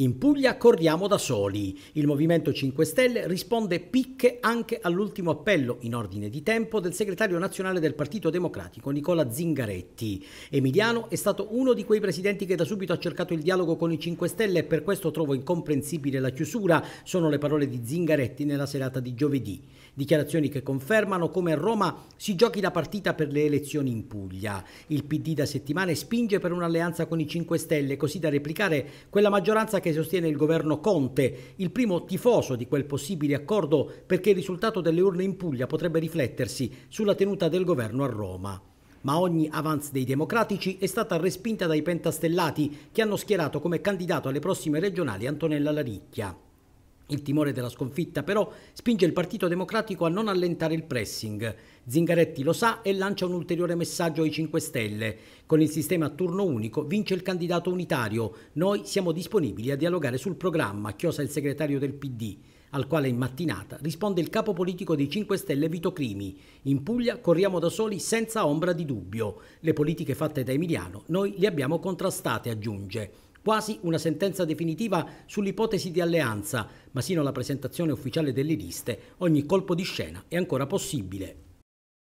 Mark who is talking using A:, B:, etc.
A: In Puglia corriamo da soli. Il Movimento 5 Stelle risponde picche anche all'ultimo appello in ordine di tempo del segretario nazionale del Partito Democratico Nicola Zingaretti. Emiliano è stato uno di quei presidenti che da subito ha cercato il dialogo con i 5 Stelle e per questo trovo incomprensibile la chiusura, sono le parole di Zingaretti nella serata di giovedì. Dichiarazioni che confermano come a Roma si giochi la partita per le elezioni in Puglia. Il PD da settimane spinge per un'alleanza con i 5 Stelle, così da replicare quella maggioranza che che sostiene il governo Conte, il primo tifoso di quel possibile accordo perché il risultato delle urne in Puglia potrebbe riflettersi sulla tenuta del governo a Roma. Ma ogni avance dei democratici è stata respinta dai pentastellati che hanno schierato come candidato alle prossime regionali Antonella Laricchia. Il timore della sconfitta però spinge il Partito Democratico a non allentare il pressing. Zingaretti lo sa e lancia un ulteriore messaggio ai 5 Stelle. Con il sistema a turno unico vince il candidato unitario. Noi siamo disponibili a dialogare sul programma, chiosa il segretario del PD al quale in mattinata risponde il capo politico dei 5 Stelle Vito Crimi. In Puglia corriamo da soli senza ombra di dubbio. Le politiche fatte da Emiliano noi le abbiamo contrastate, aggiunge quasi una sentenza definitiva sull'ipotesi di alleanza, ma sino alla presentazione ufficiale delle liste ogni colpo di scena è ancora possibile.